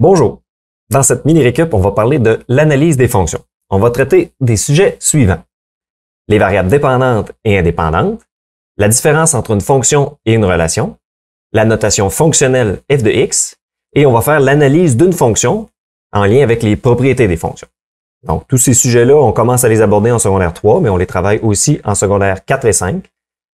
Bonjour. Dans cette mini-récup, on va parler de l'analyse des fonctions. On va traiter des sujets suivants. Les variables dépendantes et indépendantes, la différence entre une fonction et une relation, la notation fonctionnelle f de x, et on va faire l'analyse d'une fonction en lien avec les propriétés des fonctions. Donc, tous ces sujets-là, on commence à les aborder en secondaire 3, mais on les travaille aussi en secondaire 4 et 5.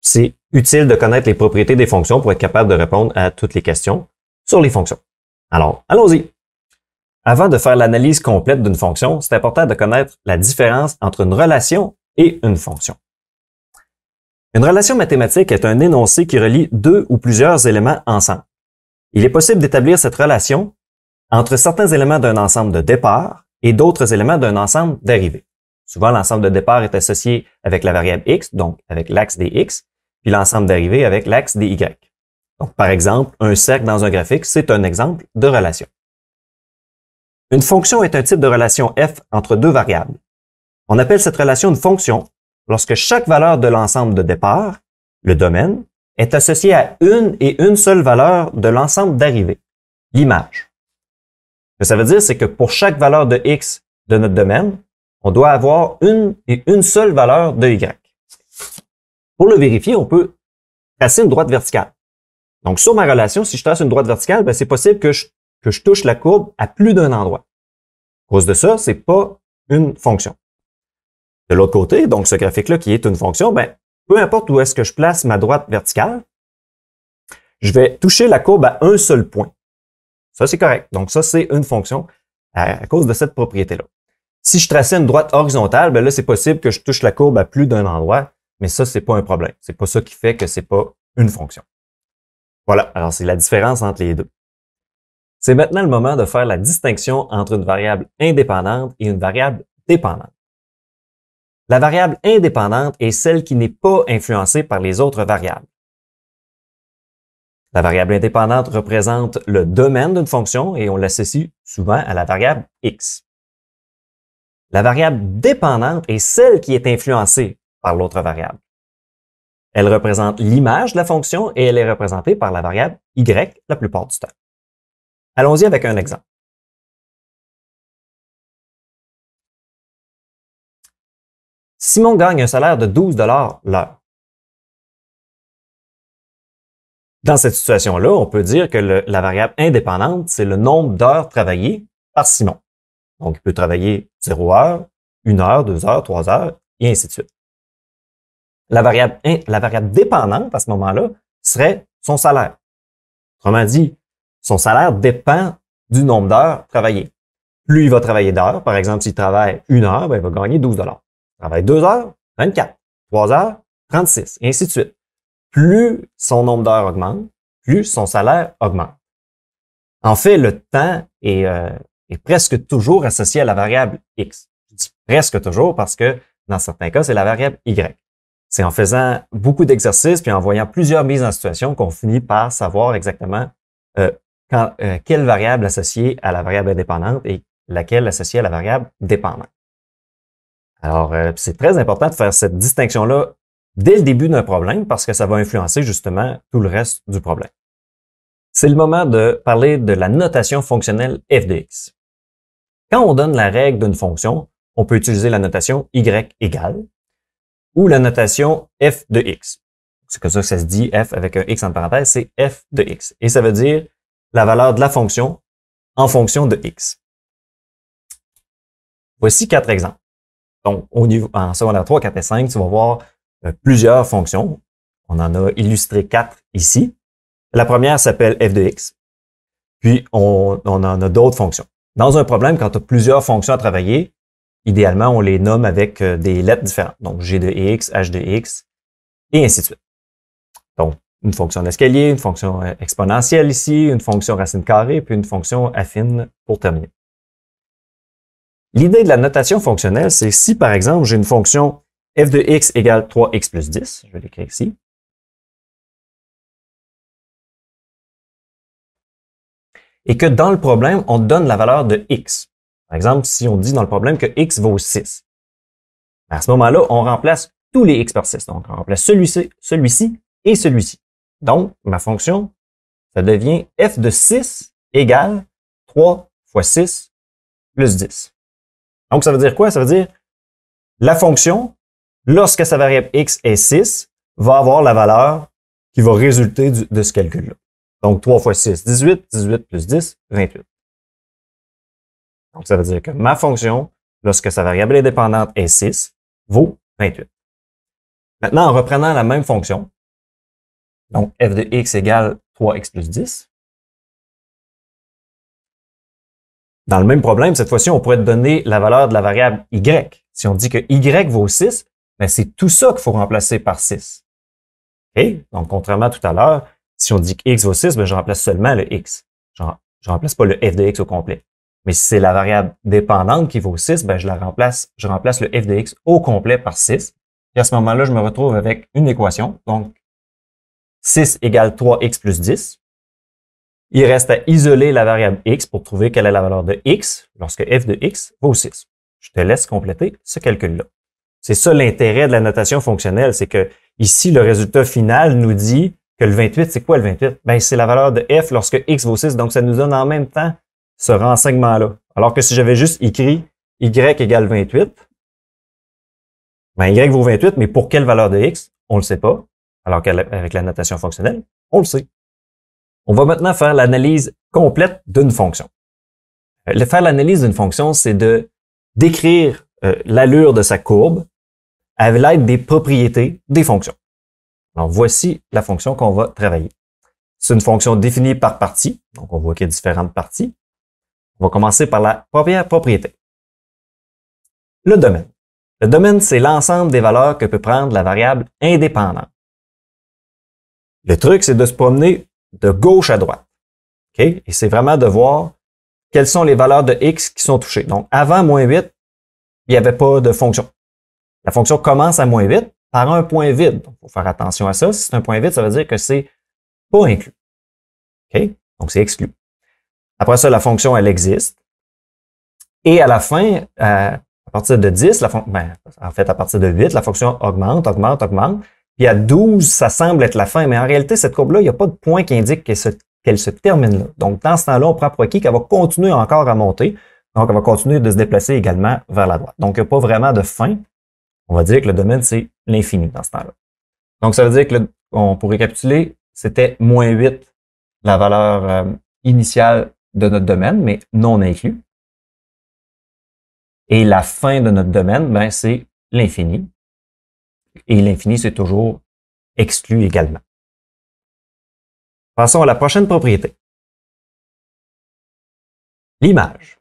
C'est utile de connaître les propriétés des fonctions pour être capable de répondre à toutes les questions sur les fonctions. Alors, allons-y. Avant de faire l'analyse complète d'une fonction, c'est important de connaître la différence entre une relation et une fonction. Une relation mathématique est un énoncé qui relie deux ou plusieurs éléments ensemble. Il est possible d'établir cette relation entre certains éléments d'un ensemble de départ et d'autres éléments d'un ensemble d'arrivée. Souvent, l'ensemble de départ est associé avec la variable x, donc avec l'axe des x, puis l'ensemble d'arrivée avec l'axe des y par exemple, un cercle dans un graphique, c'est un exemple de relation. Une fonction est un type de relation f entre deux variables. On appelle cette relation une fonction lorsque chaque valeur de l'ensemble de départ, le domaine, est associée à une et une seule valeur de l'ensemble d'arrivée, l'image. Ce que ça veut dire, c'est que pour chaque valeur de x de notre domaine, on doit avoir une et une seule valeur de y. Pour le vérifier, on peut tracer une droite verticale. Donc, sur ma relation, si je trace une droite verticale, ben, c'est possible que je, que je touche la courbe à plus d'un endroit. À cause de ça, c'est pas une fonction. De l'autre côté, donc ce graphique-là qui est une fonction, ben, peu importe où est-ce que je place ma droite verticale, je vais toucher la courbe à un seul point. Ça, c'est correct. Donc, ça, c'est une fonction à, cause de cette propriété-là. Si je traçais une droite horizontale, ben, là, c'est possible que je touche la courbe à plus d'un endroit, mais ça, n'est pas un problème. C'est pas ça qui fait que ce n'est pas une fonction. Voilà, alors c'est la différence entre les deux. C'est maintenant le moment de faire la distinction entre une variable indépendante et une variable dépendante. La variable indépendante est celle qui n'est pas influencée par les autres variables. La variable indépendante représente le domaine d'une fonction et on l'associe souvent à la variable x. La variable dépendante est celle qui est influencée par l'autre variable. Elle représente l'image de la fonction et elle est représentée par la variable y la plupart du temps. Allons-y avec un exemple. Simon gagne un salaire de 12 l'heure. Dans cette situation-là, on peut dire que la variable indépendante, c'est le nombre d'heures travaillées par Simon. Donc, il peut travailler 0 heures, 1 heure, 2 heures, 3 heures, et ainsi de suite. La variable, dépendante à ce moment-là serait son salaire. Autrement dit, son salaire dépend du nombre d'heures travaillées. Plus il va travailler d'heures, par exemple, s'il travaille une heure, ben, il va gagner 12 dollars. Travaille deux heures, 24. Trois heures, 36, et ainsi de suite. Plus son nombre d'heures augmente, plus son salaire augmente. En fait, le temps est, euh, est presque toujours associé à la variable X. Je dis presque toujours parce que dans certains cas, c'est la variable Y. C'est en faisant beaucoup d'exercices puis en voyant plusieurs mises en situation qu'on finit par savoir exactement euh, euh, quelle variable associée à la variable indépendante et laquelle associée à la variable dépendante. Alors, euh, c'est très important de faire cette distinction-là dès le début d'un problème parce que ça va influencer justement tout le reste du problème. C'est le moment de parler de la notation fonctionnelle f de x. Quand on donne la règle d'une fonction, on peut utiliser la notation y égale, ou la notation f de x. C'est comme ça que ça se dit, f avec un x en parenthèse, c'est f de x. Et ça veut dire la valeur de la fonction en fonction de x. Voici quatre exemples. Donc, au niveau, en secondaire 3, 4 et 5, tu vas voir euh, plusieurs fonctions. On en a illustré quatre ici. La première s'appelle f de x. Puis, on, on en a d'autres fonctions. Dans un problème, quand tu as plusieurs fonctions à travailler, Idéalement, on les nomme avec euh, des lettres différentes. Donc, G de x, H de x, et ainsi de suite. Donc, une fonction d'escalier, une fonction euh, exponentielle ici, une fonction racine carrée, puis une fonction affine pour terminer. L'idée de la notation fonctionnelle, c'est si, par exemple, j'ai une fonction f de x égale 3x plus 10, je vais l'écrire ici, et que dans le problème, on donne la valeur de x. Par exemple, si on dit dans le problème que x vaut 6, à ce moment-là, on remplace tous les x par 6. Donc, on remplace celui-ci, celui-ci et celui-ci. Donc, ma fonction, ça devient f de 6 égale 3 fois 6 plus 10. Donc, ça veut dire quoi? Ça veut dire la fonction, lorsque sa variable x est 6, va avoir la valeur qui va résulter de ce calcul-là. Donc, 3 fois 6, 18, 18 plus 10, 28. Donc, ça veut dire que ma fonction, lorsque sa variable indépendante est 6, vaut 28. Maintenant, en reprenant la même fonction, donc f de x égale 3x plus 10, dans le même problème, cette fois-ci, on pourrait donner la valeur de la variable y. Si on dit que y vaut 6, ben, c'est tout ça qu'il faut remplacer par 6. Donc, contrairement à tout à l'heure, si on dit que x vaut 6, ben, je remplace seulement le x. Je ne remplace pas le f de x au complet. Mais si c'est la variable dépendante qui vaut 6, ben je la remplace, je remplace le f de x au complet par 6. Et à ce moment-là, je me retrouve avec une équation. Donc, 6 égale 3x plus 10. Il reste à isoler la variable x pour trouver quelle est la valeur de x lorsque f de x vaut 6. Je te laisse compléter ce calcul-là. C'est ça l'intérêt de la notation fonctionnelle, c'est que ici, le résultat final nous dit que le 28, c'est quoi le 28? Ben, c'est la valeur de f lorsque x vaut 6, donc ça nous donne en même temps ce renseignement-là. Alors que si j'avais juste écrit Y égale 28, ben Y vaut 28, mais pour quelle valeur de X? On ne le sait pas. Alors qu'avec la notation fonctionnelle, on le sait. On va maintenant faire l'analyse complète d'une fonction. Euh, faire l'analyse d'une fonction, c'est de décrire euh, l'allure de sa courbe à l'aide des propriétés des fonctions. Alors voici la fonction qu'on va travailler. C'est une fonction définie par partie, donc on voit qu'il y a différentes parties. On va commencer par la première propriété. Le domaine. Le domaine, c'est l'ensemble des valeurs que peut prendre la variable indépendante. Le truc, c'est de se promener de gauche à droite. Et c'est vraiment de voir quelles sont les valeurs de x qui sont touchées. Donc, avant moins 8, il n'y avait pas de fonction. La fonction commence à moins 8 par un point vide. Il faut faire attention à ça. Si c'est un point vide, ça veut dire que c'est pas inclus. OK? Donc, c'est exclu. Après ça, la fonction, elle existe. Et à la fin, euh, à partir de 10, la ben, en fait, à partir de 8, la fonction augmente, augmente, augmente. Puis à 12, ça semble être la fin, mais en réalité, cette courbe-là, il n'y a pas de point qui indique qu'elle se, termine là. Donc, dans ce temps-là, on prend pour acquis qu'elle va continuer encore à monter. Donc, elle va continuer de se déplacer également vers la droite. Donc, il n'y a pas vraiment de fin. On va dire que le domaine, c'est l'infini dans ce temps-là. Donc, ça veut dire que, on pourrait récapituler, c'était moins 8, la valeur euh, initiale de notre domaine, mais non inclus. Et la fin de notre domaine, ben, c'est l'infini. Et l'infini, c'est toujours exclu également. Passons à la prochaine propriété. L'image.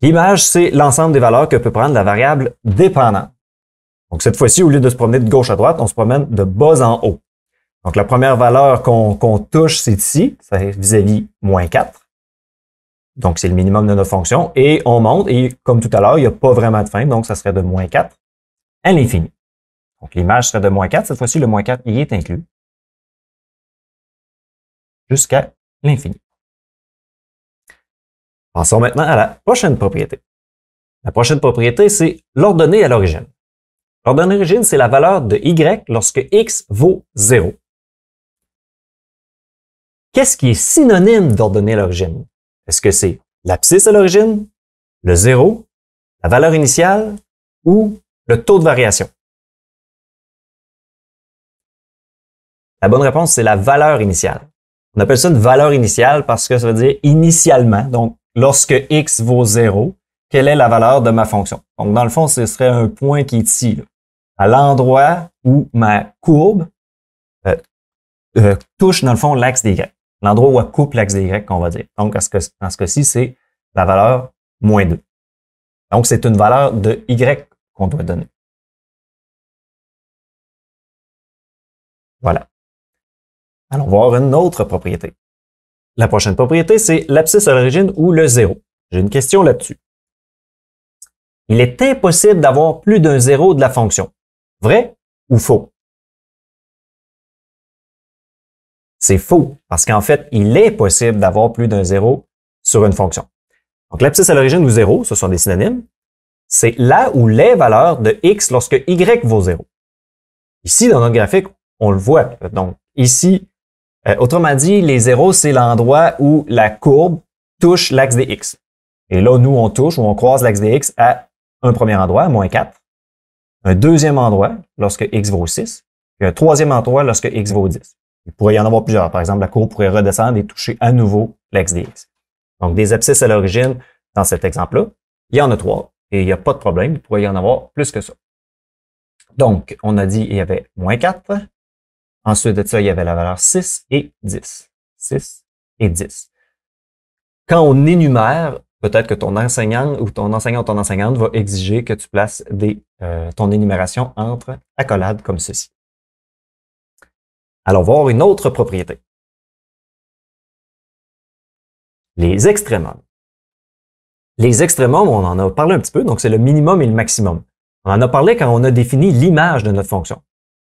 L'image, c'est l'ensemble des valeurs que peut prendre la variable dépendante. Donc cette fois-ci, au lieu de se promener de gauche à droite, on se promène de bas en haut. Donc, la première valeur qu'on touche, c'est ici, c'est vis-à-vis moins 4. Donc, c'est le minimum de notre fonction. Et on monte. Et comme tout à l'heure, il n'y a pas vraiment de fin. Donc, ça serait de moins 4 à l'infini. Donc, l'image serait de moins 4. Cette fois-ci, le moins 4 y est inclus. Jusqu'à l'infini. Passons maintenant à la prochaine propriété. La prochaine propriété, c'est l'ordonnée à l'origine. L'ordonnée à l'origine, c'est la valeur de y lorsque x vaut 0. Qu'est-ce qui est synonyme à l'origine? Est-ce que c'est l'abscisse à l'origine, le zéro, la valeur initiale ou le taux de variation? La bonne réponse, c'est la valeur initiale. On appelle ça une valeur initiale parce que ça veut dire initialement. Donc, lorsque x vaut 0, quelle est la valeur de ma fonction? Donc, dans le fond, ce serait un point qui est ici, à l'endroit où ma courbe euh, euh, touche, dans le fond, l'axe des y l'endroit où elle coupe l'axe des Y qu'on va dire. Donc, ce que, dans ce cas-ci, c'est la valeur moins 2. Donc, c'est une valeur de Y qu'on doit donner. Voilà. Allons voir une autre propriété. La prochaine propriété, c'est l'abscisse à l'origine ou le zéro. J'ai une question là-dessus. Il est impossible d'avoir plus d'un zéro de la fonction. Vrai ou faux? C'est faux, parce qu'en fait, il est possible d'avoir plus d'un zéro sur une fonction. Donc l'abscisse à l'origine ou zéro, ce sont des synonymes, c'est là où les valeurs de x lorsque y vaut zéro. Ici, dans notre graphique, on le voit. Donc ici, euh, autrement dit, les zéros, c'est l'endroit où la courbe touche l'axe des x. Et là, nous, on touche ou on croise l'axe des x à un premier endroit, moins 4, un deuxième endroit lorsque x vaut 6, et un troisième endroit lorsque x vaut 10. Il pourrait y en avoir plusieurs. Par exemple, la courbe pourrait redescendre et toucher à nouveau l'axe des X. Donc, des abscisses à l'origine, dans cet exemple-là, il y en a trois et il n'y a pas de problème. Il pourrait y en avoir plus que ça. Donc, on a dit qu'il y avait moins 4. Ensuite de ça, il y avait la valeur 6 et 10. 6 et 10. Quand on énumère, peut-être que ton enseignant ou ton enseignant ou ton enseignante va exiger que tu places des, euh, ton énumération entre accolades comme ceci. Allons voir une autre propriété. Les extrémums. Les extrémums, on en a parlé un petit peu, donc c'est le minimum et le maximum. On en a parlé quand on a défini l'image de notre fonction.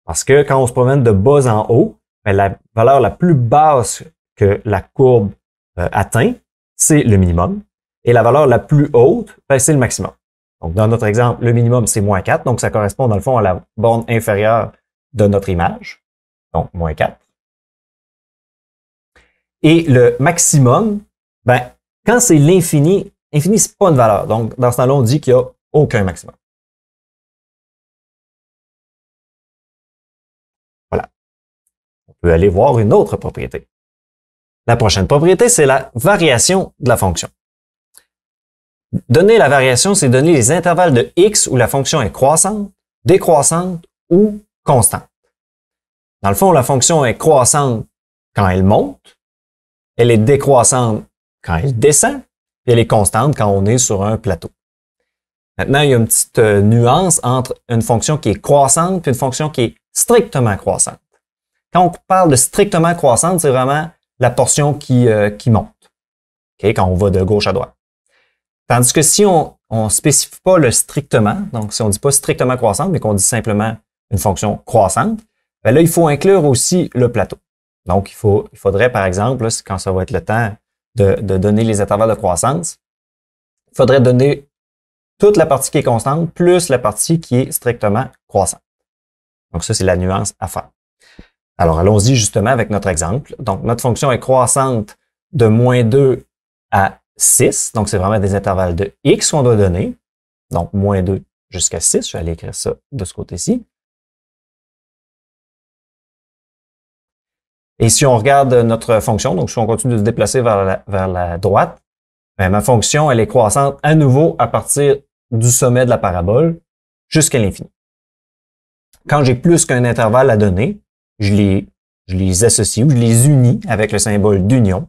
Parce que quand on se promène de bas en haut, ben, la valeur la plus basse que la courbe euh, atteint, c'est le minimum. Et la valeur la plus haute, ben, c'est le maximum. Donc, dans notre exemple, le minimum, c'est moins 4. Donc, ça correspond, dans le fond, à la borne inférieure de notre image donc moins 4. Et le maximum, ben, quand c'est l'infini, l'infini, ce n'est pas une valeur. Donc, dans ce temps-là, on dit qu'il n'y a aucun maximum. Voilà. On peut aller voir une autre propriété. La prochaine propriété, c'est la variation de la fonction. Donner la variation, c'est donner les intervalles de x où la fonction est croissante, décroissante ou constante. Dans le fond, la fonction est croissante quand elle monte, elle est décroissante quand elle descend, et elle est constante quand on est sur un plateau. Maintenant, il y a une petite euh, nuance entre une fonction qui est croissante et une fonction qui est strictement croissante. Quand on parle de strictement croissante, c'est vraiment la portion qui, euh, monte, quand on va de gauche à droite. Tandis que si on ne spécifie pas le strictement, donc si on ne dit pas strictement croissante, mais qu'on dit simplement une fonction croissante, ben là, il faut inclure aussi le plateau. Donc, il, faudrait, par exemple, quand ça va être le temps de, de donner les intervalles de croissance, il faudrait donner toute la partie qui est constante plus la partie qui est strictement croissante. Donc, ça, c'est la nuance à faire. Alors, allons-y justement avec notre exemple. Donc, notre fonction est croissante de moins 2 à 6. Donc, c'est vraiment des intervalles de x qu'on doit donner. Donc, moins 2 jusqu'à 6. Je vais aller écrire ça de ce côté-ci. Et si on regarde notre fonction, donc si on continue de se déplacer vers la, vers la droite, ben, ma fonction, elle est croissante à nouveau à partir du sommet de la parabole jusqu'à l'infini. Quand j'ai plus qu'un intervalle à donner, je les, je les associe ou je les unis avec le symbole d'union.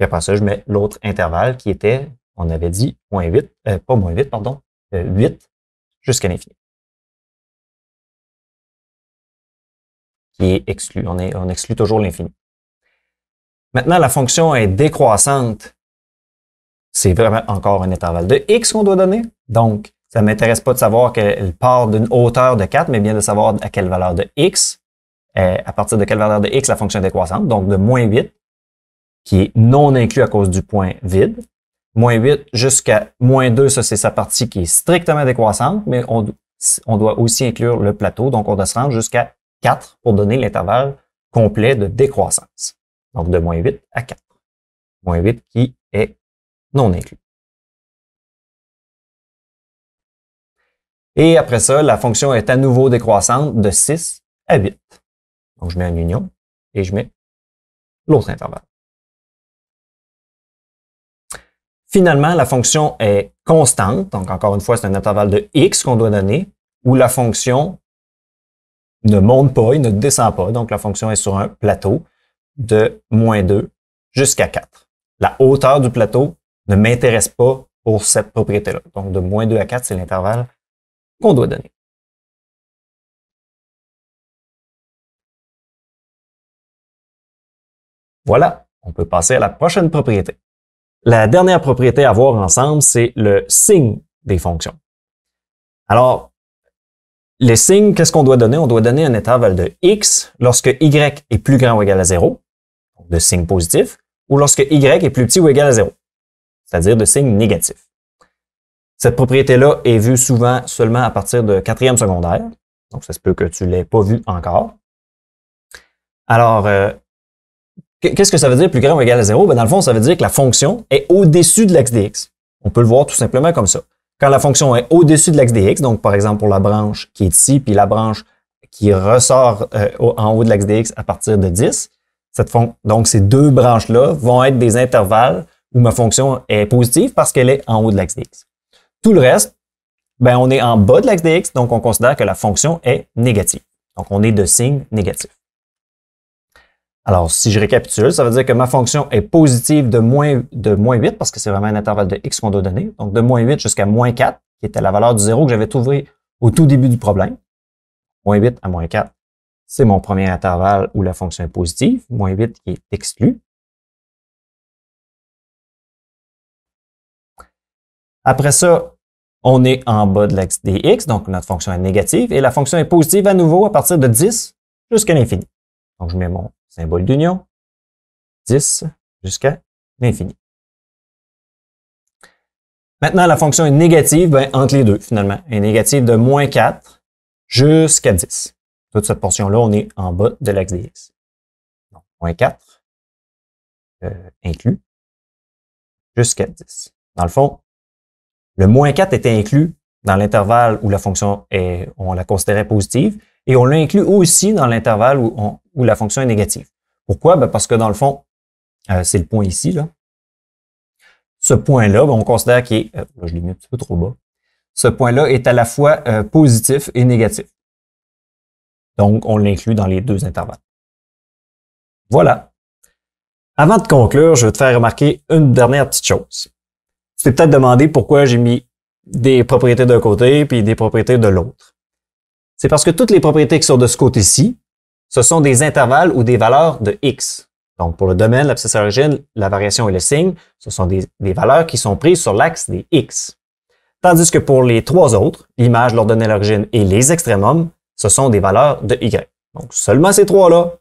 Et après ça, je mets l'autre intervalle qui était, on avait dit, moins 8, euh, pas moins 8, pardon, 8 euh, jusqu'à l'infini. qui est exclu. On, exclut toujours l'infini. Maintenant, la fonction est décroissante. C'est vraiment encore un intervalle de x qu'on doit donner. Donc, ça ne m'intéresse pas de savoir qu'elle part d'une hauteur de 4, mais bien de savoir à quelle valeur de x, euh, à partir de quelle valeur de x la fonction est décroissante, donc de moins 8, qui est non inclus à cause du point vide, moins 8 jusqu'à moins 2, ça c'est sa partie qui est strictement décroissante, mais on doit aussi inclure le plateau, donc on doit se rendre jusqu'à 4 pour donner l'intervalle complet de décroissance. Donc de moins 8 à 4. Moins 8 qui est non inclus. Et après ça, la fonction est à nouveau décroissante de 6 à 8. Donc je mets une union et je mets l'autre intervalle. Finalement, la fonction est constante, donc encore une fois, c'est un intervalle de x qu'on doit donner, où la fonction ne monte pas, il ne descend pas. Donc, la fonction est sur un plateau de moins 2 jusqu'à 4. La hauteur du plateau ne m'intéresse pas pour cette propriété-là. Donc, de moins 2 à 4, c'est l'intervalle qu'on doit donner. Voilà, on peut passer à la prochaine propriété. La dernière propriété à voir ensemble, c'est le signe des fonctions. Alors, les signes, qu'est-ce qu'on doit donner? On doit donner un intervalle de x lorsque y est plus grand ou égal à 0, donc de signe positif, ou lorsque y est plus petit ou égal à 0, c'est-à-dire de signe négatif. Cette propriété-là est vue souvent seulement à partir de quatrième secondaire, donc ça se peut que tu ne l'aies pas vue encore. Alors, euh, qu'est-ce que ça veut dire plus grand ou égal à 0? Ben, dans le fond, ça veut dire que la fonction est au-dessus de l'axe dx. On peut le voir tout simplement comme ça. Quand la fonction est au-dessus de l'axe des donc par exemple pour la branche qui est ici, puis la branche qui ressort euh, en haut de l'axe des à partir de 10, cette donc ces deux branches-là vont être des intervalles où ma fonction est positive parce qu'elle est en haut de l'axe des Tout le reste, ben, on est en bas de l'axe des donc on considère que la fonction est négative. Donc on est de signe négatif. Alors, si je récapitule, ça veut dire que ma fonction est positive de moins, de moins 8, parce que c'est vraiment un intervalle de x qu'on doit donner, donc de moins 8 jusqu'à moins 4, qui était la valeur du zéro que j'avais trouvé au tout début du problème. Moins 8 à moins 4, c'est mon premier intervalle où la fonction est positive. Moins 8 est exclu. Après ça, on est en bas de l'axe dx, donc notre fonction est négative, et la fonction est positive à nouveau à partir de 10 jusqu'à l'infini. Donc, je mets mon symbole d'union, 10 jusqu'à l'infini. Maintenant, la fonction est négative ben, entre les deux, finalement. Elle est négative de moins 4 jusqu'à 10. Toute cette portion-là, on est en bas de l'axe dx. Donc, moins 4 euh, inclus jusqu'à 10. Dans le fond, le moins 4 était inclus dans l'intervalle où la fonction est, on la considérait positive, et on l'a aussi dans l'intervalle où on où la fonction est négative. Pourquoi? Ben, parce que dans le fond, euh, c'est le point ici. Là. Ce point-là, ben, on considère qu'il est... Euh, je l'ai mis un petit peu trop bas. Ce point-là est à la fois euh, positif et négatif. Donc, on l'inclut dans les deux intervalles. Voilà. Avant de conclure, je vais te faire remarquer une dernière petite chose. Tu t'es peut-être demandé pourquoi j'ai mis des propriétés d'un côté puis des propriétés de l'autre. C'est parce que toutes les propriétés qui sont de ce côté-ci ce sont des intervalles ou des valeurs de X. Donc, pour le domaine, l'abscisse l'origine, la variation et le signe, ce sont des, valeurs qui sont prises sur l'axe des X. Tandis que pour les trois autres, l'image, l'ordonnée, l'origine et les extrémums, ce sont des valeurs de Y. Donc, seulement ces trois-là,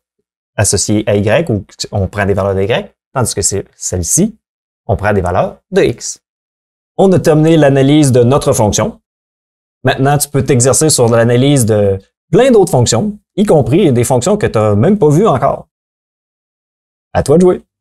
associés à Y, ou on prend des valeurs de Y, tandis que c'est celle-ci, on prend des valeurs de X. On a terminé l'analyse de notre fonction. Maintenant, tu peux t'exercer sur l'analyse de plein d'autres fonctions, y compris des fonctions que tu n'as même pas vues encore. À toi de jouer.